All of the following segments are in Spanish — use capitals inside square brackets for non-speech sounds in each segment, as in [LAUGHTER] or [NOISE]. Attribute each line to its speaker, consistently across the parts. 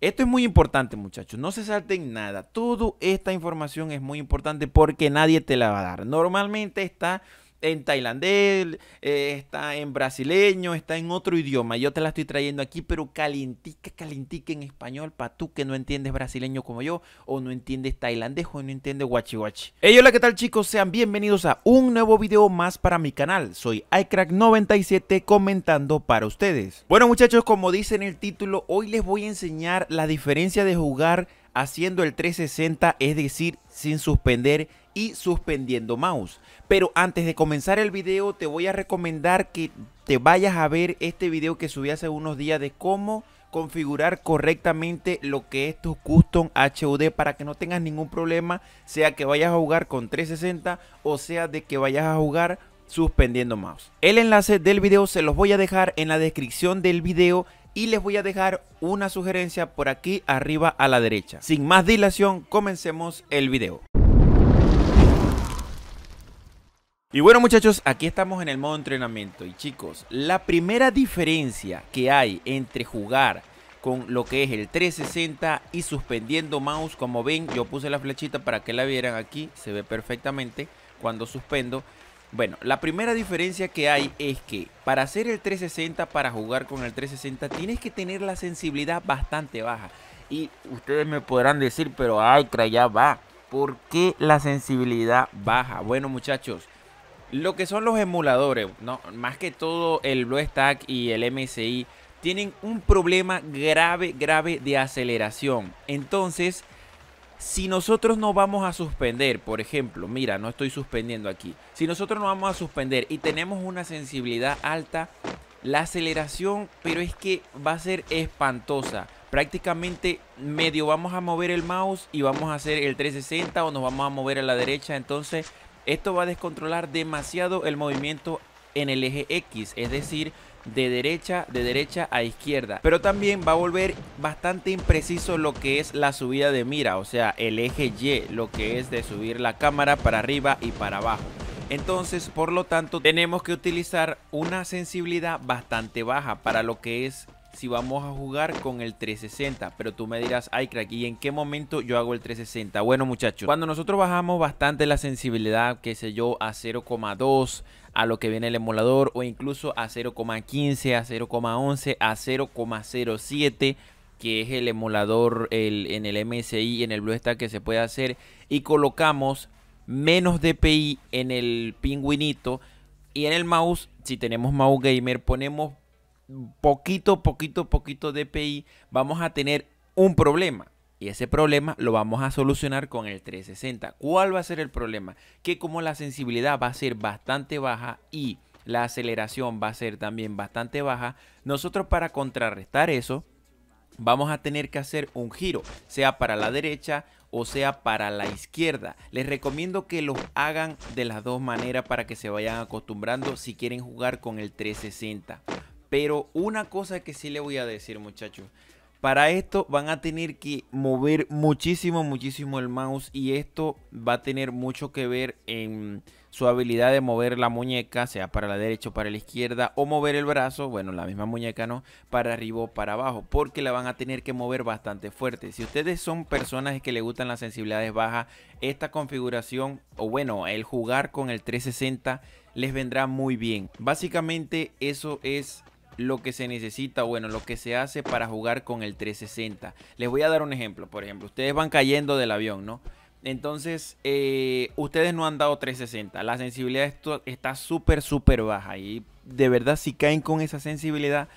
Speaker 1: Esto es muy importante, muchachos. No se salten nada. Toda esta información es muy importante porque nadie te la va a dar. Normalmente está en tailandés, eh, está en brasileño, está en otro idioma. Yo te la estoy trayendo aquí, pero calientica, calientica en español para tú que no entiendes brasileño como yo, o no entiendes tailandés, o no entiendes guachi guachi. Hey, hola, ¿qué tal chicos? Sean bienvenidos a un nuevo video más para mi canal. Soy iCrack97 comentando para ustedes. Bueno muchachos, como dice en el título, hoy les voy a enseñar la diferencia de jugar haciendo el 360, es decir, sin suspender y suspendiendo mouse. Pero antes de comenzar el video te voy a recomendar que te vayas a ver este video que subí hace unos días de cómo configurar correctamente lo que es tu custom HUD para que no tengas ningún problema, sea que vayas a jugar con 360 o sea de que vayas a jugar suspendiendo mouse. El enlace del video se los voy a dejar en la descripción del video y les voy a dejar una sugerencia por aquí arriba a la derecha. Sin más dilación, comencemos el video. Y bueno muchachos, aquí estamos en el modo entrenamiento y chicos, la primera diferencia que hay entre jugar con lo que es el 360 y suspendiendo mouse, como ven yo puse la flechita para que la vieran aquí, se ve perfectamente cuando suspendo. Bueno, la primera diferencia que hay es que para hacer el 360, para jugar con el 360, tienes que tener la sensibilidad bastante baja. Y ustedes me podrán decir, pero ay, ya va, ¿por qué la sensibilidad baja? Bueno muchachos, lo que son los emuladores, ¿no? más que todo el BlueStack y el MSI, tienen un problema grave, grave de aceleración. Entonces, si nosotros no vamos a suspender, por ejemplo, mira, no estoy suspendiendo aquí. Si nosotros no vamos a suspender y tenemos una sensibilidad alta, la aceleración, pero es que va a ser espantosa. Prácticamente medio vamos a mover el mouse y vamos a hacer el 360 o nos vamos a mover a la derecha. Entonces esto va a descontrolar demasiado el movimiento en el eje X, es decir, de derecha, de derecha a izquierda. Pero también va a volver bastante impreciso lo que es la subida de mira, o sea, el eje Y, lo que es de subir la cámara para arriba y para abajo. Entonces, por lo tanto, tenemos que utilizar una sensibilidad bastante baja para lo que es si vamos a jugar con el 360. Pero tú me dirás, ay crack, ¿y en qué momento yo hago el 360? Bueno muchachos, cuando nosotros bajamos bastante la sensibilidad, qué sé yo, a 0,2 a lo que viene el emulador o incluso a 0,15, a 0,11, a 0,07 que es el emulador el, en el MSI, en el BlueStack que se puede hacer y colocamos menos DPI en el pingüinito y en el mouse, si tenemos mouse gamer, ponemos poquito, poquito, poquito DPI, vamos a tener un problema. Y ese problema lo vamos a solucionar con el 360. ¿Cuál va a ser el problema? Que como la sensibilidad va a ser bastante baja y la aceleración va a ser también bastante baja, nosotros para contrarrestar eso vamos a tener que hacer un giro, sea para la derecha o sea para la izquierda. Les recomiendo que los hagan de las dos maneras para que se vayan acostumbrando si quieren jugar con el 360. Pero una cosa que sí le voy a decir, muchachos. Para esto van a tener que mover muchísimo, muchísimo el mouse y esto va a tener mucho que ver en su habilidad de mover la muñeca, sea para la derecha o para la izquierda, o mover el brazo, bueno, la misma muñeca no, para arriba o para abajo, porque la van a tener que mover bastante fuerte. Si ustedes son personas que le gustan las sensibilidades bajas, esta configuración, o bueno, el jugar con el 360 les vendrá muy bien. Básicamente eso es lo que se necesita, bueno, lo que se hace para jugar con el 360. Les voy a dar un ejemplo, por ejemplo, ustedes van cayendo del avión, ¿no? Entonces, eh, ustedes no han dado 360. La sensibilidad está súper, súper baja. Y de verdad, si caen con esa sensibilidad,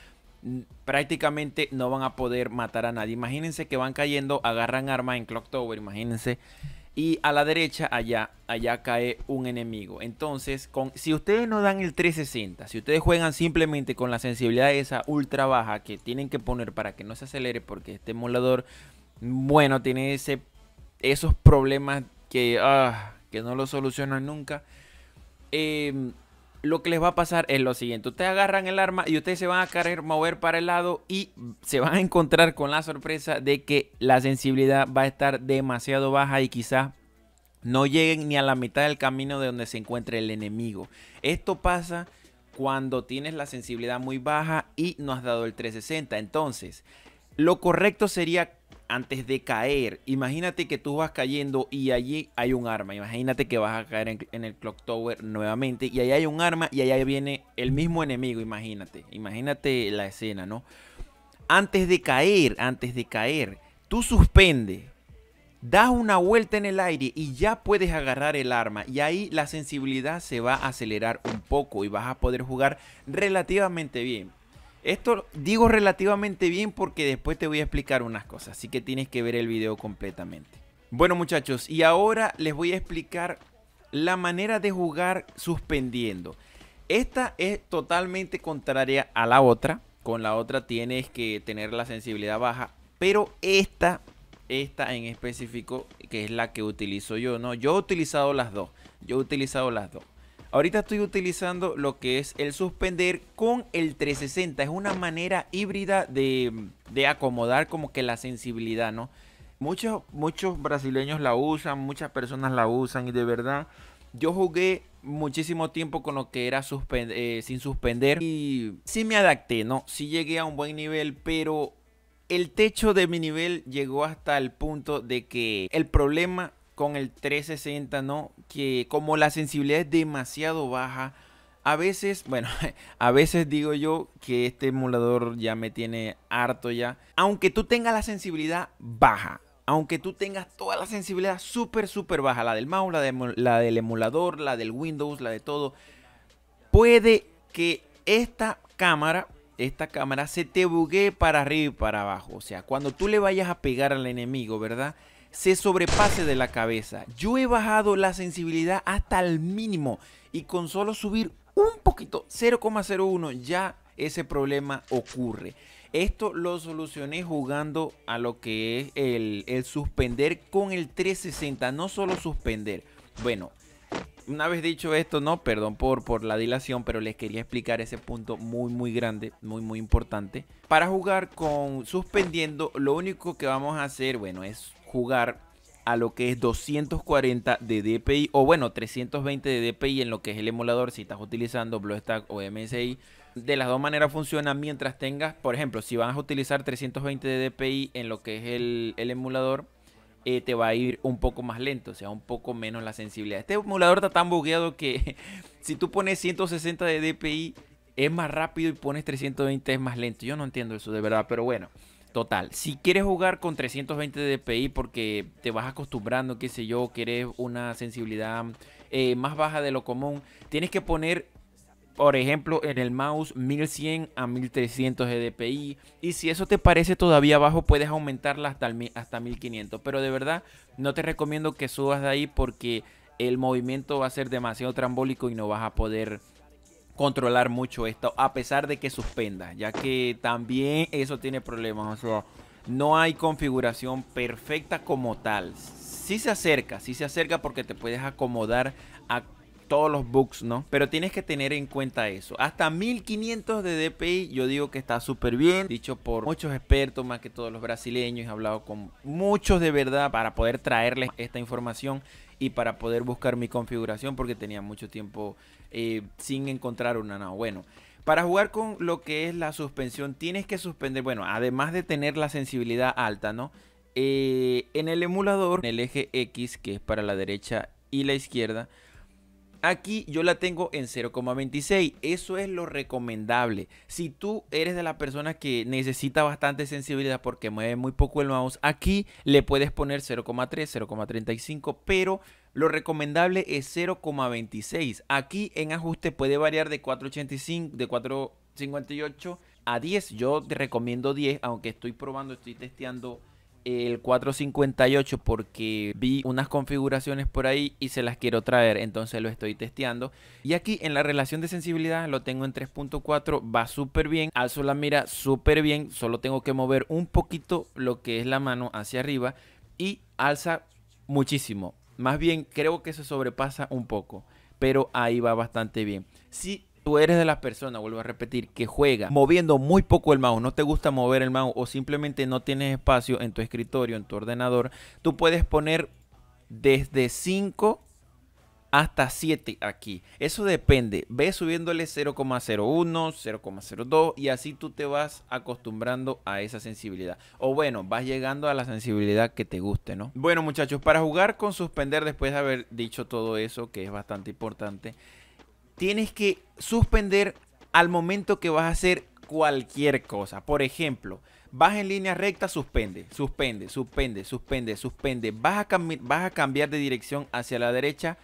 Speaker 1: prácticamente no van a poder matar a nadie. Imagínense que van cayendo, agarran arma en Clock Tower, imagínense y a la derecha allá, allá cae un enemigo. Entonces, con, si ustedes no dan el 360, si ustedes juegan simplemente con la sensibilidad esa ultra baja que tienen que poner para que no se acelere porque este emulador, bueno, tiene ese, esos problemas que, ah, que no lo solucionan nunca. Eh, lo que les va a pasar es lo siguiente. Ustedes agarran el arma y ustedes se van a querer mover para el lado y se van a encontrar con la sorpresa de que la sensibilidad va a estar demasiado baja y quizás no lleguen ni a la mitad del camino de donde se encuentra el enemigo. Esto pasa cuando tienes la sensibilidad muy baja y no has dado el 360. Entonces, lo correcto sería antes de caer. Imagínate que tú vas cayendo y allí hay un arma. Imagínate que vas a caer en, el Clock Tower nuevamente y ahí hay un arma y allá viene el mismo enemigo. Imagínate, imagínate la escena, ¿no? Antes de caer, antes de caer, tú suspendes das una vuelta en el aire y ya puedes agarrar el arma. Y ahí la sensibilidad se va a acelerar un poco y vas a poder jugar relativamente bien. Esto digo relativamente bien porque después te voy a explicar unas cosas, así que tienes que ver el video completamente. Bueno muchachos, y ahora les voy a explicar la manera de jugar suspendiendo. Esta es totalmente contraria a la otra. Con la otra tienes que tener la sensibilidad baja, pero esta, esta en específico, que es la que utilizo yo, ¿no? Yo he utilizado las dos, yo he utilizado las dos. Ahorita estoy utilizando lo que es el suspender con el 360. Es una manera híbrida de, de acomodar como que la sensibilidad, ¿no? Muchos, muchos brasileños la usan, muchas personas la usan y de verdad yo jugué muchísimo tiempo con lo que era eh, sin suspender y sí me adapté, ¿no? Sí llegué a un buen nivel, pero el techo de mi nivel llegó hasta el punto de que el problema con el 360, ¿no? Que como la sensibilidad es demasiado baja, a veces, bueno, [LAUGHS] a veces digo yo que este emulador ya me tiene harto ya. Aunque tú tengas la sensibilidad baja, aunque tú tengas toda la sensibilidad súper, súper baja, la del mouse, la, del emulador, la del Windows, la de todo, puede que esta cámara, esta cámara se te buguee para arriba y para abajo. O sea, cuando tú le vayas a pegar al enemigo, ¿verdad? se sobrepase de la cabeza. Yo he bajado la sensibilidad hasta el mínimo y con solo subir un poquito, 0,01, ya ese problema ocurre. Esto lo solucioné jugando a lo que es el, suspender con el 360, no solo suspender. Bueno, una vez dicho esto, no, perdón por, por la dilación, pero les quería explicar ese punto muy, muy grande, muy, muy importante. Para jugar con suspendiendo, lo único que vamos a hacer, bueno, es jugar a lo que es 240 de DPI o bueno 320 de DPI en lo que es el emulador si estás utilizando BlueStack o MSI de las dos maneras funciona mientras tengas por ejemplo si vas a utilizar 320 de DPI en lo que es el, el emulador eh, te va a ir un poco más lento, o sea, un poco menos la sensibilidad. Este emulador está tan bugueado que [LAUGHS] si tú pones 160 de DPI es más rápido y pones 320 es más lento. Yo no entiendo eso de verdad, pero bueno. Total, si quieres jugar con 320 de DPI porque te vas acostumbrando, qué sé yo, quieres una sensibilidad eh, más baja de lo común, tienes que poner por ejemplo, en el mouse 1100 a 1300 DPI. Y si eso te parece todavía bajo, puedes aumentarla hasta, hasta 1500. Pero de verdad, no te recomiendo que subas de ahí porque el movimiento va a ser demasiado trambólico y no vas a poder controlar mucho esto, a pesar de que suspenda. ya que también eso tiene problemas. no hay configuración perfecta como tal. Si sí se acerca, si sí se acerca porque te puedes acomodar a todos los bugs, ¿no? Pero tienes que tener en cuenta eso. Hasta 1500 de DPI yo digo que está súper bien, dicho por muchos expertos, más que todos los brasileños, he hablado con muchos de verdad para poder traerles esta información y para poder buscar mi configuración porque tenía mucho tiempo eh, sin encontrar una. No, bueno. Para jugar con lo que es la suspensión, tienes que suspender, bueno, además de tener la sensibilidad alta, ¿no? Eh, en el emulador, en el eje X, que es para la derecha y la izquierda, Aquí yo la tengo en 0,26. Eso es lo recomendable. Si tú eres de las personas que necesita bastante sensibilidad porque mueve muy poco el mouse, aquí le puedes poner 0,3, 0,35, pero lo recomendable es 0,26. Aquí en ajuste puede variar de 4,85, de 4,58 a 10. Yo te recomiendo 10, aunque estoy probando, estoy testeando el 458 porque vi unas configuraciones por ahí y se las quiero traer, entonces lo estoy testeando. Y aquí en la relación de sensibilidad lo tengo en 3.4, va súper bien, alzo la mira súper bien, solo tengo que mover un poquito lo que es la mano hacia arriba y alza muchísimo. Más bien creo que se sobrepasa un poco, pero ahí va bastante bien. Si tú eres de las personas, vuelvo a repetir, que juega moviendo muy poco el mouse, no te gusta mover el mouse o simplemente no tienes espacio en tu escritorio, en tu ordenador, tú puedes poner desde 5 hasta 7 aquí. Eso depende. Ve subiéndole 0,01, 0,02 y así tú te vas acostumbrando a esa sensibilidad. O bueno, vas llegando a la sensibilidad que te guste, ¿no? Bueno muchachos, para jugar con suspender después de haber dicho todo eso, que es bastante importante, tienes que suspender al momento que vas a hacer cualquier cosa. Por ejemplo, vas en línea recta, suspende, suspende, suspende, suspende, suspende. Vas a, vas a cambiar de dirección hacia la derecha,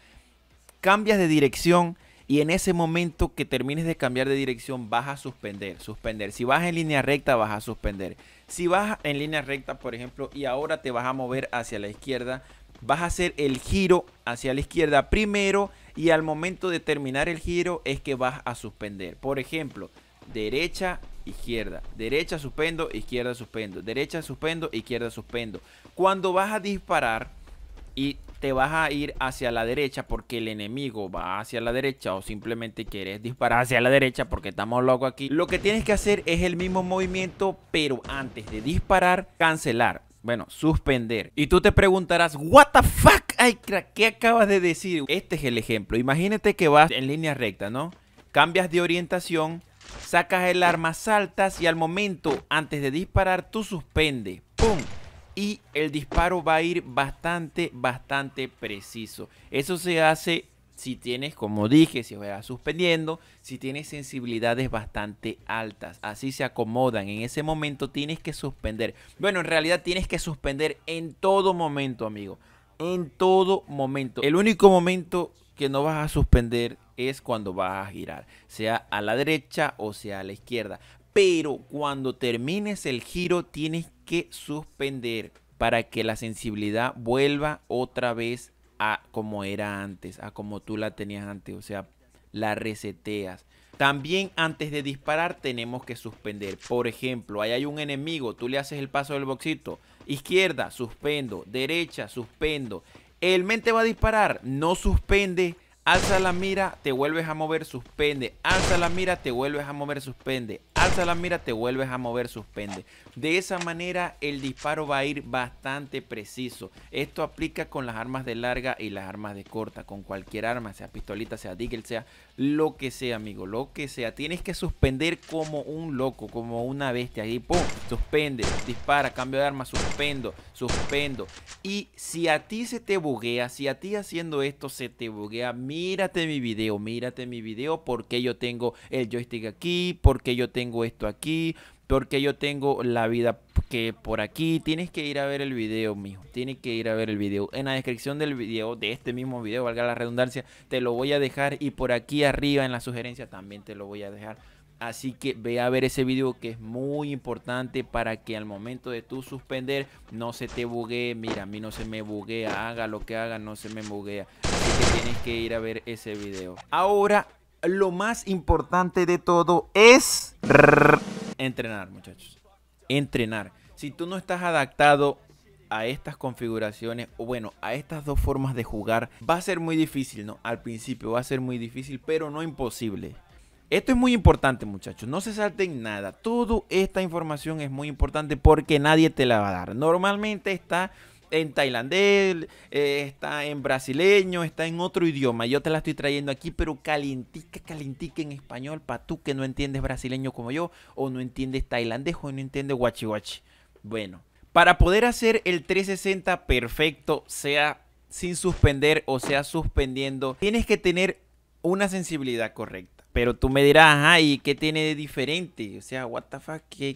Speaker 1: cambias de dirección y en ese momento que termines de cambiar de dirección vas a suspender, suspender. Si vas en línea recta vas a suspender. Si vas en línea recta, por ejemplo, y ahora te vas a mover hacia la izquierda, vas a hacer el giro hacia la izquierda primero y al momento de terminar el giro es que vas a suspender. Por ejemplo, derecha, izquierda, derecha, suspendo, izquierda, suspendo, derecha, suspendo, izquierda, suspendo. Cuando vas a disparar y te vas a ir hacia la derecha porque el enemigo va hacia la derecha o simplemente quieres disparar hacia la derecha porque estamos locos aquí. Lo que tienes que hacer es el mismo movimiento, pero antes de disparar, cancelar. Bueno, suspender. Y tú te preguntarás, ¿What the fuck? Ay, crack, ¿qué acabas de decir? Este es el ejemplo. Imagínate que vas en línea recta, ¿no? Cambias de orientación, sacas el arma, saltas y al momento, antes de disparar, tú suspendes. ¡Pum! Y el disparo va a ir bastante, bastante preciso. Eso se hace si tienes, como dije, si vas suspendiendo, si tienes sensibilidades bastante altas. Así se acomodan. En ese momento tienes que suspender. Bueno, en realidad tienes que suspender en todo momento, amigo en todo momento. El único momento que no vas a suspender es cuando vas a girar, sea a la derecha o sea a la izquierda. Pero cuando termines el giro tienes que suspender para que la sensibilidad vuelva otra vez a como era antes, a como tú la tenías antes, o sea, la reseteas. También antes de disparar tenemos que suspender. Por ejemplo, ahí hay un enemigo, tú le haces el paso del boxito, Izquierda, suspendo. Derecha, suspendo. El mente va a disparar, no suspende. Alza la mira, te vuelves a mover, suspende. Alza la mira, te vuelves a mover, suspende. Alza la mira, te vuelves a mover, suspende. De esa manera el disparo va a ir bastante preciso. Esto aplica con las armas de larga y las armas de corta, con cualquier arma, sea pistolita, sea digel, sea lo que sea, amigo, lo que sea. Tienes que suspender como un loco, como una bestia. Ahí, pum, suspende, dispara, cambio de arma, suspendo, suspendo. Y si a ti se te buguea, si a ti haciendo esto se te buguea, mírate mi video, mírate mi video, porque yo tengo el joystick aquí, porque yo tengo esto aquí, porque yo tengo la vida que por aquí tienes que ir a ver el video, mijo. Tienes que ir a ver el video. En la descripción del video, de este mismo video, valga la redundancia, te lo voy a dejar. Y por aquí arriba en la sugerencia también te lo voy a dejar. Así que ve a ver ese video que es muy importante para que al momento de tú suspender no se te buguee. Mira, a mí no se me buguea. Haga lo que haga, no se me buguea. Así que tienes que ir a ver ese video. Ahora, lo más importante de todo es entrenar, muchachos entrenar. Si tú no estás adaptado a estas configuraciones o bueno, a estas dos formas de jugar, va a ser muy difícil, ¿no? Al principio va a ser muy difícil, pero no imposible. Esto es muy importante, muchachos. No se salten nada. Toda esta información es muy importante porque nadie te la va a dar. Normalmente está en tailandés, eh, está en brasileño, está en otro idioma. Yo te la estoy trayendo aquí, pero calientica, calientica en español para tú que no entiendes brasileño como yo, o no entiendes tailandés, o no entiendes guachi guachi. Bueno, para poder hacer el 360 perfecto, sea sin suspender o sea suspendiendo, tienes que tener una sensibilidad correcta. Pero tú me dirás, ay, qué tiene de diferente? O sea, what the fuck, ¿qué,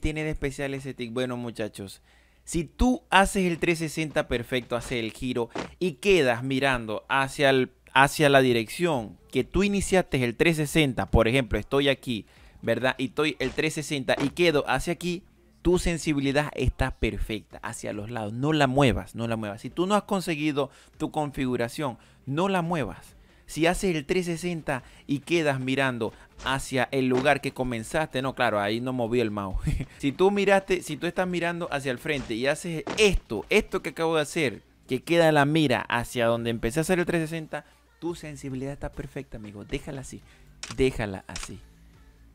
Speaker 1: tiene de especial ese tic? Bueno, muchachos, si tú haces el 360 perfecto, haces el giro y quedas mirando hacia, hacia la dirección que tú iniciaste el 360, por ejemplo, estoy aquí, ¿verdad? Y estoy el 360 y quedo hacia aquí, tu sensibilidad está perfecta hacia los lados. No la muevas, no la muevas. Si tú no has conseguido tu configuración, no la muevas. Si haces el 360 y quedas mirando hacia el lugar que comenzaste, no, claro, ahí no movió el mouse. [LAUGHS] si tú miraste, si tú estás mirando hacia el frente y haces esto, esto que acabo de hacer, que queda la mira hacia donde empecé a hacer el 360, tu sensibilidad está perfecta, amigo. Déjala así, déjala así.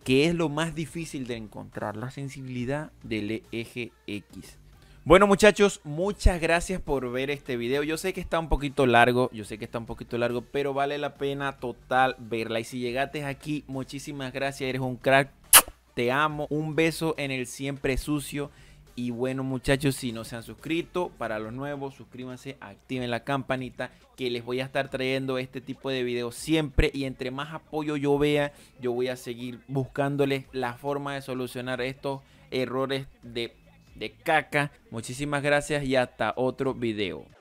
Speaker 1: Que es lo más difícil de encontrar, la sensibilidad del eje X. Bueno muchachos, muchas gracias por ver este video. Yo sé que está un poquito largo, yo sé que está un poquito largo, pero vale la pena total verla. Y si llegaste aquí, muchísimas gracias, eres un crack. Te amo. Un beso en el siempre sucio. Y bueno muchachos, si no se han suscrito, para los nuevos, suscríbanse, activen la campanita, que les voy a estar trayendo este tipo de videos siempre. Y entre más apoyo yo vea, yo voy a seguir buscándoles la forma de solucionar estos errores de de caca. Muchísimas gracias y hasta otro video.